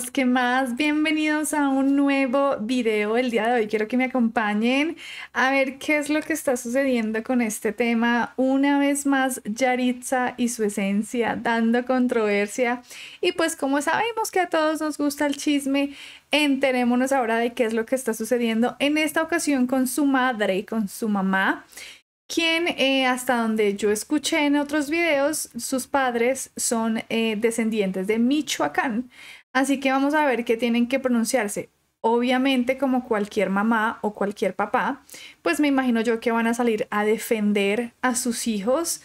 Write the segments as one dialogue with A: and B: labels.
A: que ¿qué más? Bienvenidos a un nuevo video el día de hoy. Quiero que me acompañen a ver qué es lo que está sucediendo con este tema. Una vez más, Yaritza y su esencia dando controversia. Y pues como sabemos que a todos nos gusta el chisme, enterémonos ahora de qué es lo que está sucediendo en esta ocasión con su madre y con su mamá quien eh, hasta donde yo escuché en otros videos, sus padres son eh, descendientes de Michoacán. Así que vamos a ver qué tienen que pronunciarse. Obviamente, como cualquier mamá o cualquier papá, pues me imagino yo que van a salir a defender a sus hijos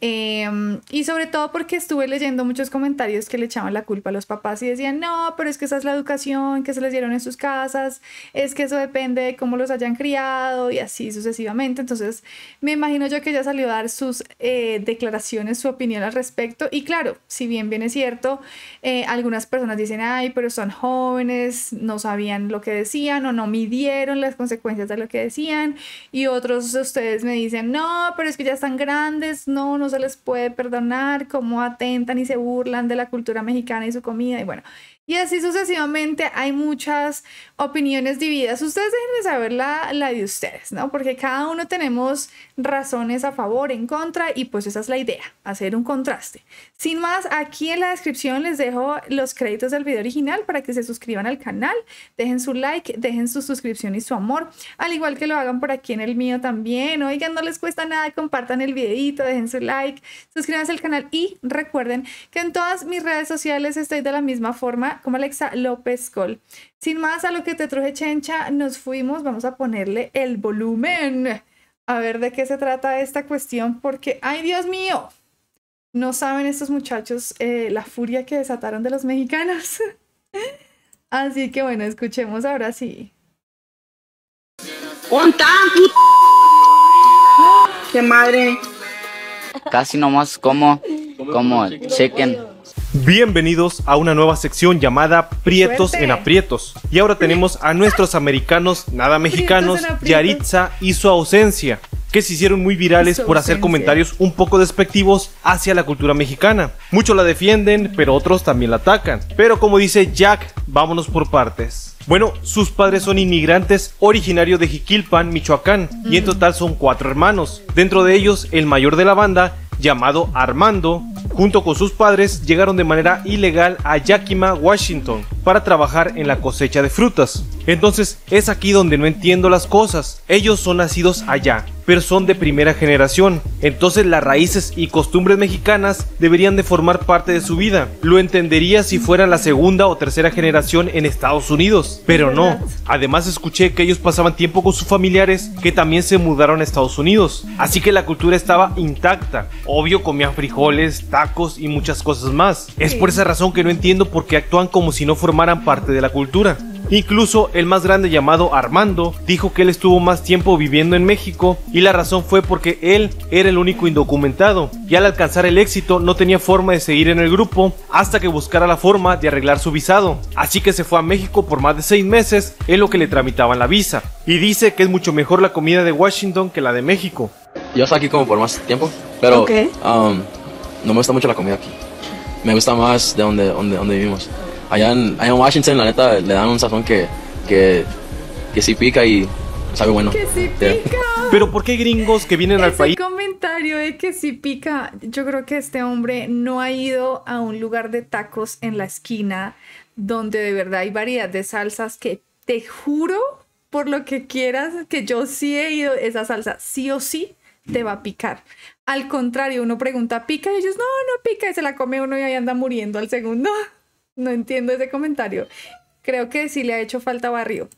A: Em, y sobre todo porque estuve leyendo muchos comentarios que le echaban la culpa a los papás y decían, no, pero es que esa es la educación que se les dieron en sus casas, es que eso depende de cómo los hayan criado y así sucesivamente. Entonces, me imagino yo que ya salió a dar sus eh, declaraciones, su opinión al respecto. Y claro, si bien bien es cierto, eh, algunas personas dicen, ay, pero son jóvenes, no sabían lo que decían o no midieron las consecuencias de lo que decían. Y otros de ustedes me dicen, no, pero es que ya están grandes, no, no se les puede perdonar, cómo atentan y se burlan de la cultura mexicana y su comida. Y bueno, y así sucesivamente hay muchas opiniones divididas. Ustedes déjenme saber la, la, de ustedes, ¿no? Porque cada uno tenemos razones a favor, en contra y pues esa es la idea, hacer un contraste. Sin más, aquí en la descripción les dejo los créditos del video original para que se suscriban al canal, dejen su like, dejen su suscripción y su amor, al igual que lo hagan por aquí en el mío también. Oigan, no les cuesta nada, compartan el videito, dejen su like, suscríbanse al canal y recuerden que en todas mis redes sociales estoy de la misma forma como Alexa López Col. Sin más, a lo que te truje Chencha, nos fuimos. Vamos a ponerle el volumen. A ver de qué se trata esta cuestión, porque, ¡ay, Dios mío! No saben estos muchachos eh, la furia que desataron de los mexicanos. Así que bueno, escuchemos ahora sí. ¡Ah! ¡Qué madre!
B: Casi nomás como, como chequen Bienvenidos a una nueva sección llamada Prietos en Aprietos. Y ahora tenemos a nuestros americanos, nada mexicanos, Yaritza y su ausencia, que se hicieron muy virales por hacer comentarios un poco despectivos hacia la cultura mexicana. Muchos la defienden, pero otros también la atacan. Pero como dice Jack, vámonos por partes. Bueno, sus padres son inmigrantes originarios de Jiquilpan, Michoacán, y en total son cuatro hermanos. Dentro de ellos, el mayor de la banda llamado Armando, junto con sus padres, llegaron de manera ilegal a Yakima, Washington, para trabajar en la cosecha de frutas. Entonces es aquí donde no entiendo las cosas. Ellos son nacidos allá, pero son de primera generación. Entonces las raíces y costumbres mexicanas deberían de formar parte de su vida. Lo entendería si fueran la segunda o tercera generación en Estados Unidos, pero no. Además escuché que ellos pasaban tiempo con sus familiares que también se mudaron a Estados Unidos. Así que la cultura estaba intacta. Obvio comían frijoles, tacos y muchas cosas más. Es por esa razón que no entiendo por qué actúan como si no formaran parte de la cultura. Incluso el más grande llamado Armando dijo que él estuvo más tiempo viviendo en México y la razón fue porque él era el único indocumentado y al alcanzar el éxito no tenía forma de seguir en el grupo hasta que buscara la forma de arreglar su visado. Así que se fue a México por más de seis meses en lo que le tramitaban la visa y dice que es mucho mejor la comida de Washington que la de México. Yo estoy aquí como por más tiempo, pero um, no me gusta mucho la comida aquí. Me gusta más de donde, donde, donde vivimos allá en, Washington, la neta, le dan un sazón que, que, sí pica y sabe bueno. Que sí pica. Pero ¿por qué gringos que vienen al país?
A: comentario de que sí pica, yo creo que este hombre no ha ido a un lugar de tacos en la esquina donde de verdad hay variedad de salsas que te juro por lo que quieras que yo sí he ido esa salsa sí o sí te va a picar. Al contrario, uno pregunta, ¿pica? Y ellos, no, no pica. Y se la come uno y ahí anda muriendo al segundo. No entiendo ese comentario. Creo que sí le ha hecho falta
B: barrio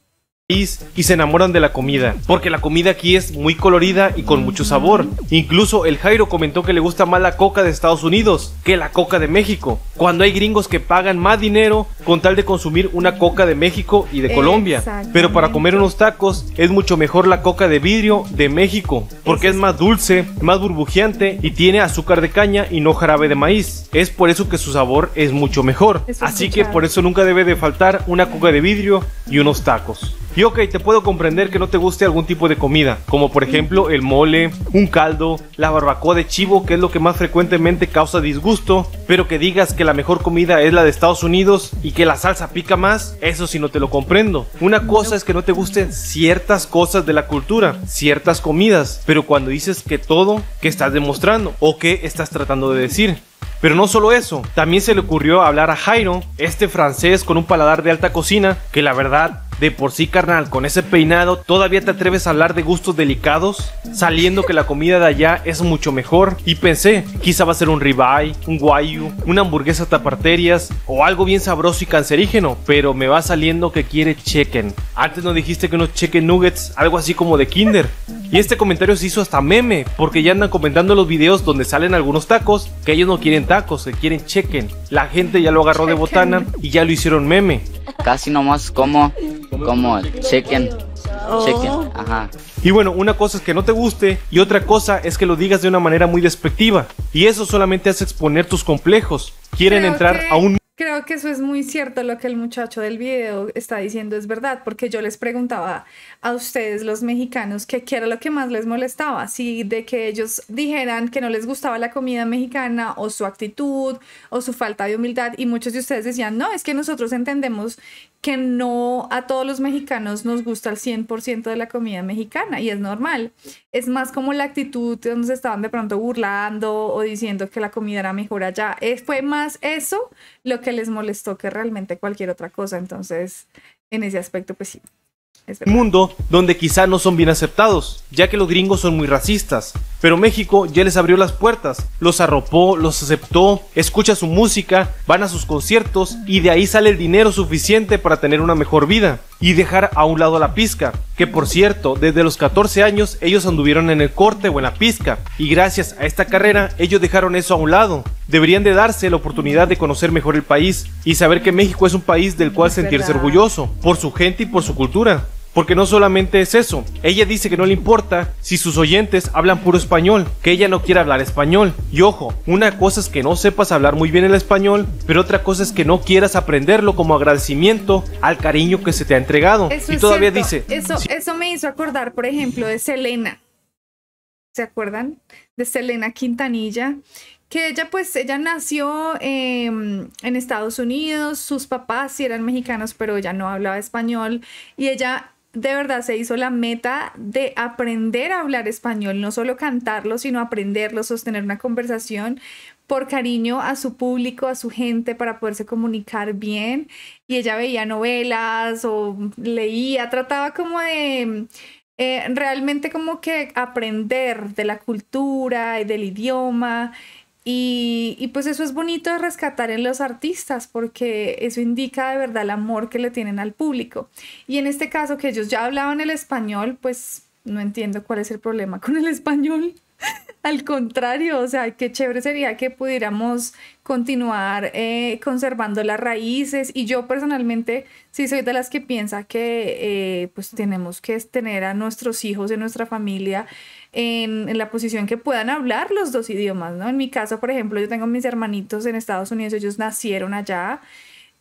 B: y se enamoran de la comida, porque la comida aquí es muy colorida y con mucho sabor. Incluso el Jairo comentó que le gusta más la coca de Estados Unidos que la coca de México, cuando hay gringos que pagan más dinero con tal de consumir una coca de México y de Colombia. Pero para comer unos tacos es mucho mejor la coca de vidrio de México, porque es más dulce, más burbujeante y tiene azúcar de caña y no jarabe de maíz. Es por eso que su sabor es mucho mejor. Así que por eso nunca debe de faltar una coca de vidrio y unos tacos. Y ok, te puedo comprender que no te guste algún tipo de comida, como por ejemplo el mole, un caldo, la barbacoa de chivo, que es lo que más frecuentemente causa disgusto, pero que digas que la mejor comida es la de Estados Unidos y que la salsa pica más, eso sí no te lo comprendo. Una cosa es que no te gusten ciertas cosas de la cultura, ciertas comidas, pero cuando dices que todo, que estás demostrando? ¿O qué estás tratando de decir? Pero no solo eso, también se le ocurrió hablar a Jairo, este francés con un paladar de alta cocina, que la verdad de por sí, carnal, con ese peinado, ¿todavía te atreves a hablar de gustos delicados? Saliendo que la comida de allá es mucho mejor. Y pensé, quizá va a ser un ribeye, un guayu, una hamburguesa taparterias o algo bien sabroso y cancerígeno, pero me va saliendo que quiere chicken. Antes no dijiste que unos chicken nuggets, algo así como de kinder. Y este comentario se hizo hasta meme, porque ya andan comentando los videos donde salen algunos tacos, que ellos no quieren tacos, que quieren chicken. La gente ya lo agarró de botana y ya lo hicieron meme. Casi nomás como como chicken. Oh. ajá. Y bueno, una cosa es que no te guste y otra cosa es que lo digas de una manera muy despectiva. Y eso solamente hace exponer tus complejos. Quieren entrar a un
A: creo que eso es muy cierto lo que el muchacho del video está diciendo, es verdad, porque yo les preguntaba a ustedes, los mexicanos, qué era lo que más les molestaba, si de que ellos dijeran que no les gustaba la comida mexicana o su actitud o su falta de humildad, y muchos de ustedes decían, no, es que nosotros entendemos que no a todos los mexicanos nos gusta el 100% de la comida mexicana y es normal es más como la actitud donde se estaban de pronto burlando o diciendo que la comida era mejor allá. Es, eh, fue más eso lo que les molestó que realmente cualquier otra cosa. Entonces, en ese aspecto, pues
B: sí. Un Mundo donde quizá no son bien aceptados, ya que los gringos son muy racistas, pero México ya les abrió las puertas, los arropó, los aceptó, escucha su música, van a sus conciertos y de ahí sale el dinero suficiente para tener una mejor vida y dejar a un lado la pizca, que por cierto, desde los 14 años ellos anduvieron en el corte o en la pizca, y gracias a esta carrera ellos dejaron eso a un lado. Deberían de darse la oportunidad de conocer mejor el país y saber que México es un país del cual sentirse orgulloso, por su gente y por su cultura. Porque no solamente es eso, ella dice que no le importa si sus oyentes hablan puro español, que ella no quiere hablar español. Y ojo, una cosa es que no sepas hablar muy bien el español, pero otra cosa es que no quieras aprenderlo como agradecimiento al cariño que se te ha entregado. Eso y todavía dice... Eso,
A: me hizo acordar, por ejemplo, de Selena. ¿Se acuerdan? De Selena Quintanilla, que ella pues ella nació em, en Estados Unidos, sus papás sí eran mexicanos, pero ella no hablaba español y ella de verdad se hizo la meta de aprender a hablar español, no solo cantarlo, sino aprenderlo, sostener una conversación por cariño a su público, a su gente, para poderse comunicar bien. Y ella veía novelas o leía, trataba como de eh, realmente como que aprender de la cultura y del idioma. Y, y, pues eso es bonito de rescatar en los artistas porque eso indica de verdad el amor que le tienen al público. Y en este caso que ellos ya hablaban el español, pues no entiendo cuál es el problema con el español. Al contrario, o sea, qué chévere sería que pudiéramos continuar eh, conservando las raíces. Y yo personalmente sí soy de las que piensa que eh, pues tenemos que tener a nuestros hijos, en nuestra familia, en, la posición que puedan hablar los dos idiomas, ¿no? En mi caso, por ejemplo, yo tengo mis hermanitos en Estados Unidos, ellos nacieron allá.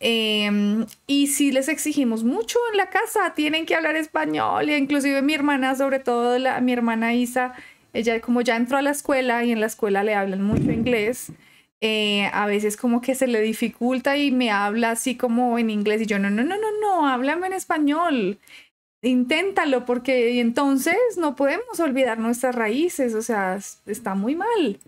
A: Em, y sí les exigimos mucho en la casa, tienen que hablar español, e inclusive mi hermana, sobre todo la, mi hermana Isa, ella como ya entró a la escuela y en la escuela le hablan mucho inglés, eh, a veces como que se le dificulta y me habla así como en inglés y yo, no, no, no, no, no, háblame en español, inténtalo porque entonces no podemos olvidar nuestras raíces, o sea, está muy mal.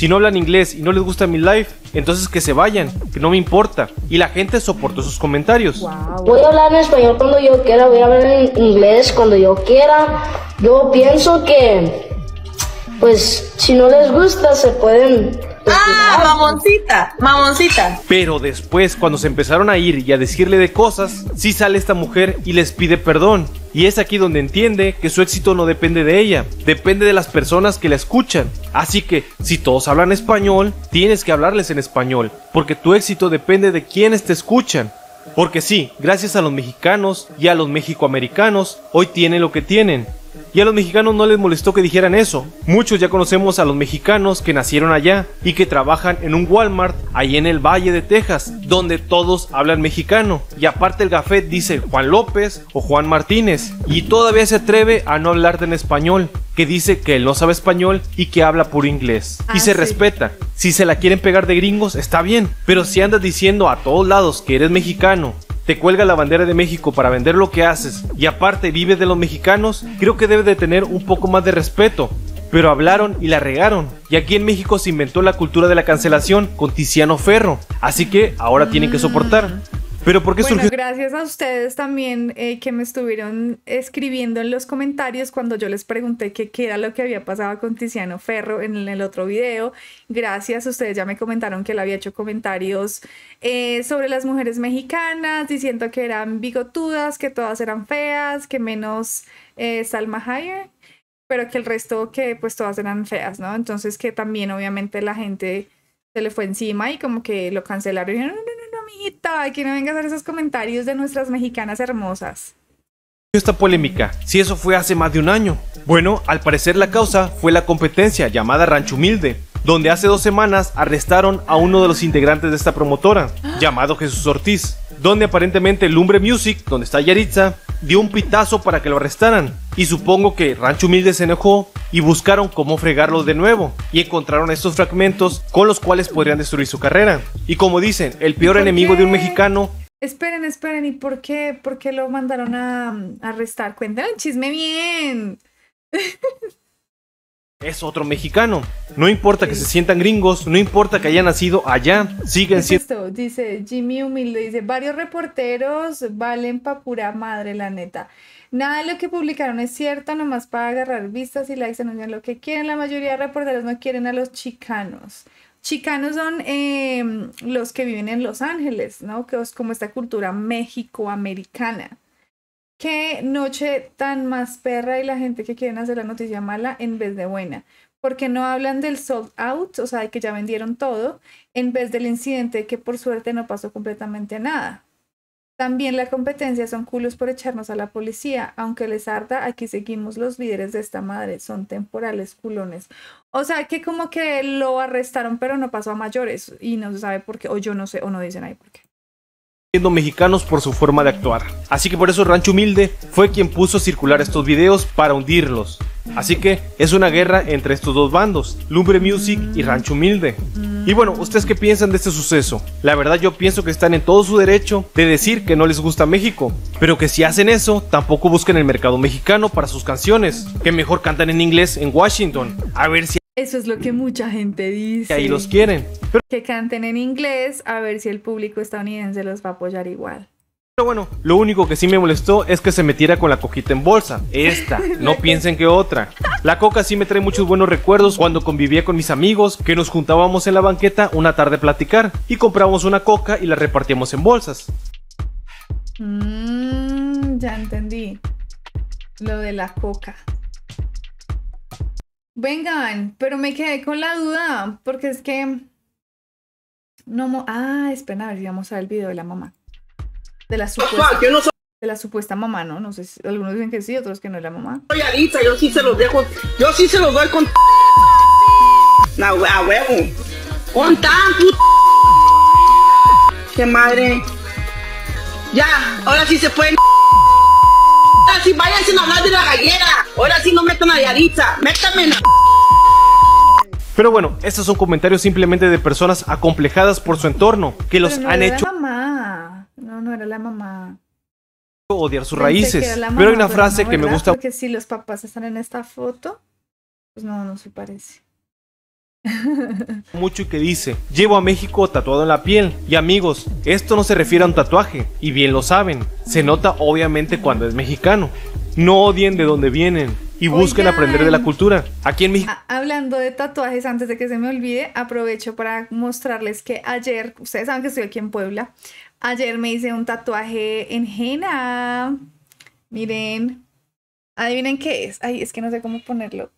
B: Si no hablan inglés y no les gusta mi live, entonces que se vayan, que no me importa. Y la gente soportó sus comentarios.
A: Voy a hablar en español cuando yo quiera, voy a hablar en inglés cuando yo quiera. Yo pienso que, pues, si no les gusta, se pueden Ah, mamoncita, mamoncita.
B: Pero después, cuando se empezaron a ir y a decirle de cosas, sí sale esta mujer y les pide perdón. Y es aquí donde entiende que su éxito no depende de ella, depende de las personas que la escuchan. Así que, si todos hablan español, tienes que hablarles en español, porque tu éxito depende de quienes te escuchan. Porque sí, gracias a los mexicanos y a los mexicoamericanos, hoy tienen lo que tienen, y a los mexicanos no les molestó que dijeran eso. Muchos ya conocemos a los mexicanos que nacieron allá y que trabajan en un Walmart ahí en el Valle de Texas, donde todos hablan mexicano. Y aparte el café dice Juan López o Juan Martínez y todavía se atreve a no hablarte en español que dice que él no sabe español y que habla puro inglés. y ah, se respeta. Si se la quieren pegar de gringos, está bien. Pero si andas diciendo a todos lados que eres mexicano te cuelga la bandera de México para vender lo que haces y aparte vive de los mexicanos, creo que debe de tener un poco más de respeto. Pero hablaron y la regaron. Y aquí en México se inventó la cultura de la cancelación con Tiziano Ferro. Así que ahora tienen que soportar. Pero ¿por bueno,
A: Gracias a ustedes también eh, que me estuvieron escribiendo en los comentarios cuando yo les pregunté qué era lo que había pasado con Tiziano Ferro en el otro video. Gracias, ustedes ya me comentaron que él había hecho comentarios eh, sobre las mujeres mexicanas, diciendo que eran bigotudas, que todas eran feas, que menos eh, Salma Hayek pero que el resto que pues todas eran feas, ¿no? Entonces que también obviamente la gente se le fue encima y como que lo cancelaron y dijeron, que no vengas a hacer esos comentarios de nuestras mexicanas hermosas.
B: Esta polémica, si eso fue hace más de un año. Bueno, al parecer la causa fue la competencia llamada Rancho Humilde, donde hace dos semanas arrestaron a uno de los integrantes de esta promotora, llamado Jesús Ortiz, donde aparentemente Lumbre Music, donde está Yaritza, dio un pitazo para que lo arrestaran. Y supongo que Rancho Humilde se enojó y buscaron cómo fregarlo de nuevo. Y encontraron estos fragmentos con los cuales podrían destruir su carrera. Y como dicen, el peor enemigo de un mexicano
A: Esperen, esperen, ¿y por qué, por qué lo mandaron a, mm, arrestar? cuéntenme un chisme bien.
B: es otro mexicano. No importa que se sientan gringos, no importa que hayan nacido allá, siguen siendo. Esto,
A: dice Jimmy Humilde, dice, varios reporteros valen pa' pura madre, la neta. Nada de lo que publicaron es cierto, nomás para agarrar vistas y likes, anuncian lo que quieren. La mayoría de reporteros no quieren a los chicanos. Chicanos son em, los que viven en Los Ángeles, ¿no? Que es como esta cultura méxico-americana Qué noche tan más perra y la gente que quieren hacer la noticia mala en vez de buena. Porque no hablan del sold out, o sea, que ya vendieron todo, en vez del incidente que por suerte no pasó completamente nada. También la competencia son culos por echarnos a la policía, aunque les arda, aquí seguimos los líderes de esta madre, son temporales culones. O sea que como que lo arrestaron, pero no pasó a mayores y no se sabe por qué, o yo no sé, o no dicen ahí por qué
B: mexicanos por su forma de actuar. Así que por eso Rancho Humilde fue quien puso a circular estos videos para hundirlos. Así que es una guerra entre estos dos bandos, Lumbre Music y Rancho Humilde. Y bueno, ¿ustedes qué piensan de este suceso? La verdad yo pienso que están en todo su derecho de decir que no les gusta México, pero que si hacen eso, tampoco busquen el mercado mexicano para sus canciones, que mejor cantan en inglés en Washington, a ver si
A: eso es lo que mucha gente dice. Que ahí los quieren. Que canten en inglés a ver si el público estadounidense los va a apoyar igual. Pero bueno,
B: lo único que sí me molestó es que se metiera con la coquita en bolsa. Esta, no piensen que otra. La coca sí me trae muchos buenos recuerdos cuando convivía con mis amigos, que nos juntábamos en la banqueta una tarde a platicar y comprábamos una coca y la repartíamos en bolsas.
A: Mmm, ya entendí. Lo de la coca. Vengan, pero me quedé con la duda, porque es que... No, ah, espera, a ver si vamos a ver el video de la mamá. De la supuesta, de la supuesta mamá, ¿no? No sé, algunos dicen que sí, otros que no es la mamá. Soy yo sí se los dejo, yo sí se los doy
B: con... a huevo. Con Qué madre. Ya, ahora sí se pueden... Ahora sí, váyanse a hablar de la gallera. Ahora sí no meto a Yaritza, métame en la... Pero bueno, estos son comentarios simplemente de personas acomplejadas por su entorno, que los no han era hecho... La
A: mamá. No, no era la mamá.
B: Odiar sus raíces. pero hay una frase que me gusta...
A: Que si los papás están en esta foto, pues no, no se parece.
B: Mucho que dice, llevo a México tatuado en la piel. Y amigos, esto no se refiere a un tatuaje, y bien lo saben, se nota obviamente cuando es mexicano no odien de dónde vienen y busquen aprender de la cultura. Aquí en mi... Ah,
A: hablando de tatuajes, antes de que se me olvide, aprovecho para mostrarles que ayer, ustedes saben que estoy aquí en Puebla, ayer me hice un tatuaje en jena. Miren, adivinen qué es. Ay, es que no sé cómo ponerlo.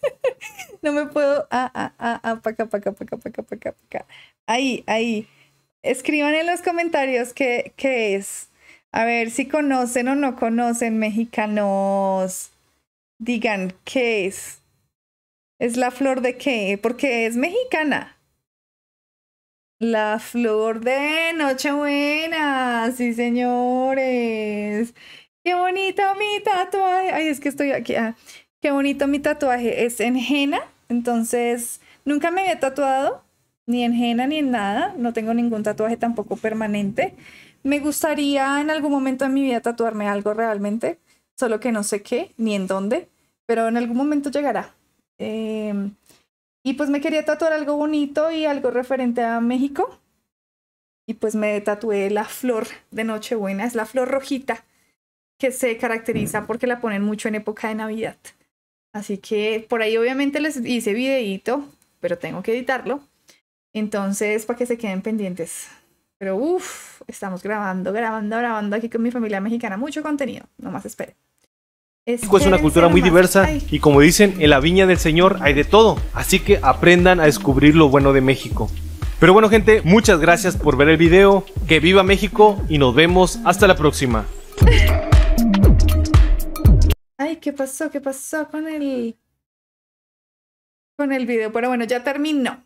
A: no me puedo. Ah, ah, ah, ah, paca, paca, paca, paca, paca. Ahí, ahí. Escriban en los comentarios qué, qué es. A ver si conocen o no conocen mexicanos. Digan, ¿qué es? ¿Es la flor de qué? Porque es mexicana. La flor de Nochebuena, sí señores. Qué bonito mi tatuaje. Ay, es que estoy aquí. Ah. qué bonito mi tatuaje. Es en jena. entonces nunca me había tatuado, ni en jena, ni en nada. No tengo ningún tatuaje tampoco permanente. Me gustaría en algún momento de mi vida tatuarme algo realmente, solo que no sé qué ni en dónde, pero en algún momento llegará. Em, y pues me quería tatuar algo bonito y algo referente a México. Y pues me tatué la flor de Nochebuena, es la flor rojita que se caracteriza mm. porque la ponen mucho en época de Navidad. Así que por ahí obviamente les hice videito, pero tengo que editarlo. Entonces, para que se queden pendientes pero uff, estamos grabando, grabando, grabando aquí con mi familia mexicana. Mucho contenido, no más espere. México es una este cultura muy diversa
B: y como dicen, en la viña del Señor hay de todo, así que aprendan a descubrir lo bueno de México. Pero bueno gente, muchas gracias por ver el video, que viva México y nos vemos hasta la próxima.
A: Ay, ¿qué pasó? ¿Qué pasó con el con el video? Pero bueno, ya terminó.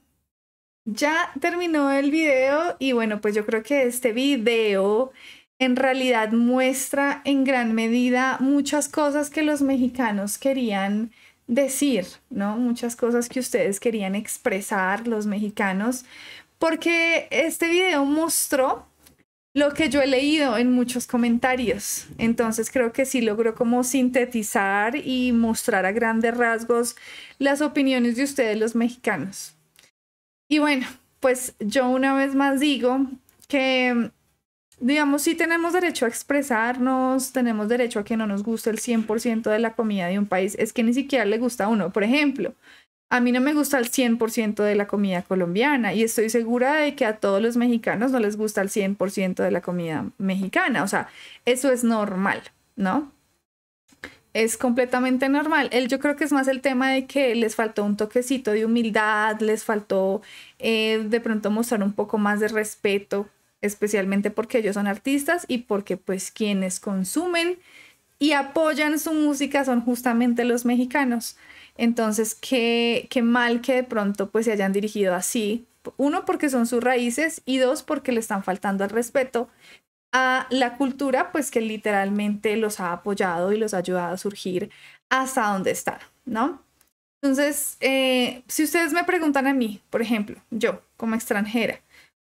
A: Ya terminó el video y bueno, pues yo creo que este video en realidad muestra en gran medida muchas cosas que los mexicanos querían decir, ¿no? Muchas cosas que ustedes querían expresar los mexicanos, porque este video mostró lo que yo he leído en muchos comentarios. Entonces creo que sí logró como sintetizar y mostrar a grandes rasgos las opiniones de ustedes los mexicanos. Y bueno, pues yo una vez más digo que, digamos, si tenemos derecho a expresarnos, tenemos derecho a que no nos guste el 100% de la comida de un país, es que ni siquiera le gusta a uno. Por ejemplo, a mí no me gusta el 100% de la comida colombiana y estoy segura de que a todos los mexicanos no les gusta el 100% de la comida mexicana. O sea, eso es normal, ¿no? es completamente normal. Él yo creo que es más el tema de que les faltó un toquecito de humildad, les faltó eh, de pronto mostrar un poco más de respeto, especialmente porque ellos son artistas y porque pues quienes consumen y apoyan su música son justamente los mexicanos. Entonces, qué, qué mal que de pronto pues se hayan dirigido así. Uno, porque son sus raíces y dos, porque le están faltando al respeto a la cultura, pues que literalmente los ha apoyado y los ha ayudado a surgir hasta donde está, ¿no? Entonces, eh, si ustedes me preguntan a mí, por ejemplo, yo como extranjera,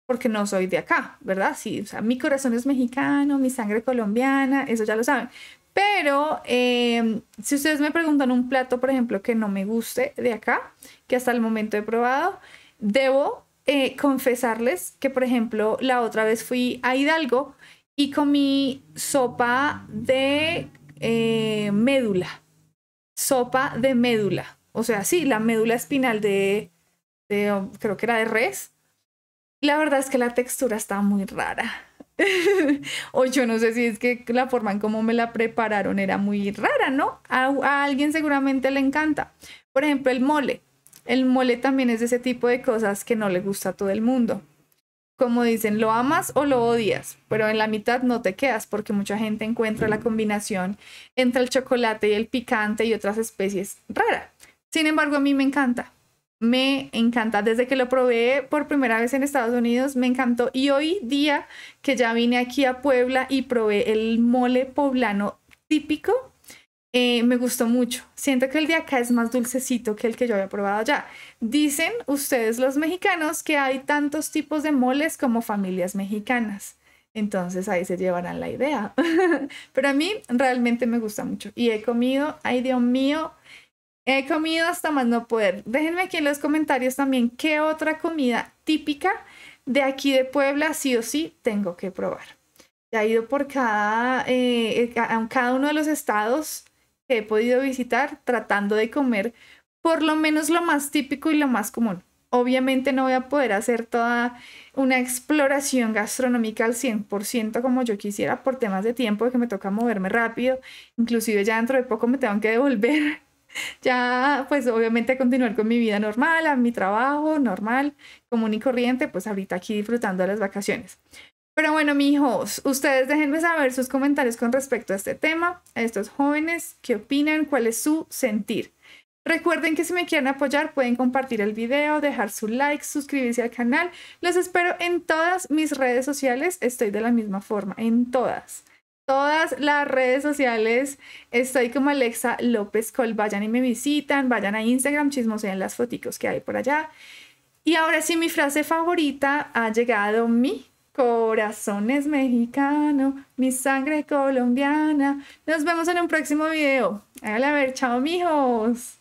A: porque no soy de acá, ¿verdad? Sí, o sea, mi corazón es mexicano, mi sangre colombiana, eso ya lo saben. Pero eh, si ustedes me preguntan un plato, por ejemplo, que no me guste de acá, que hasta el momento he probado, debo eh, confesarles que, por ejemplo, la otra vez fui a Hidalgo y comí sopa de eh, médula. Sopa de médula. O sea, sí, la médula espinal de, de, creo que era de res. La verdad es que la textura estaba muy rara. o yo no sé si es que la forma en cómo me la prepararon era muy rara, ¿no? A, a, alguien seguramente le encanta. Por ejemplo, el mole. El mole también es de ese tipo de cosas que no le gusta a todo el mundo como dicen, lo amas o lo odias, pero en la mitad no te quedas porque mucha gente encuentra la mm. combinación entre el chocolate y el picante y otras especies rara. Sin embargo, a mí me encanta. Me encanta. Desde que lo probé por primera vez en Estados Unidos, me encantó. Y hoy día que ya vine aquí a Puebla y probé el mole poblano típico, eh, me gustó mucho. Siento que el de acá es más dulcecito que el que yo había probado ya. Dicen ustedes los mexicanos que hay tantos tipos de moles como familias mexicanas. Entonces ahí se llevarán la idea. Pero a mí realmente me gusta mucho. Y he comido, ay Dios mío, he comido hasta más no poder. Déjenme aquí en los comentarios también qué otra comida típica de aquí de Puebla sí o sí tengo que probar. Ya he ido por cada, eh, eh, cada uno de los estados he podido visitar tratando de comer por lo menos lo más típico y lo más común. Obviamente no voy a poder hacer toda una exploración gastronómica al 100% como yo quisiera por temas de tiempo, que me toca moverme rápido, inclusive ya dentro de poco me tengo que devolver ya pues obviamente a continuar con mi vida normal, a mi trabajo normal, común y corriente, pues ahorita aquí disfrutando de las vacaciones. Pero bueno, hijos, ustedes déjenme saber sus comentarios con respecto a este tema, a estos jóvenes, qué opinan, cuál es su sentir. Recuerden que si me quieren apoyar pueden compartir el video, dejar su like, suscribirse al canal. Los espero en todas mis redes sociales, estoy de la misma forma, en todas. Todas las redes sociales estoy como Alexa López Col. Vayan y me visitan, vayan a Instagram, chismosean las foticos que hay por allá. Y ahora sí, mi frase favorita ha llegado mi Corazones mexicano mi sangre colombiana. Nos vemos en un próximo video. a ver, chao, mijos.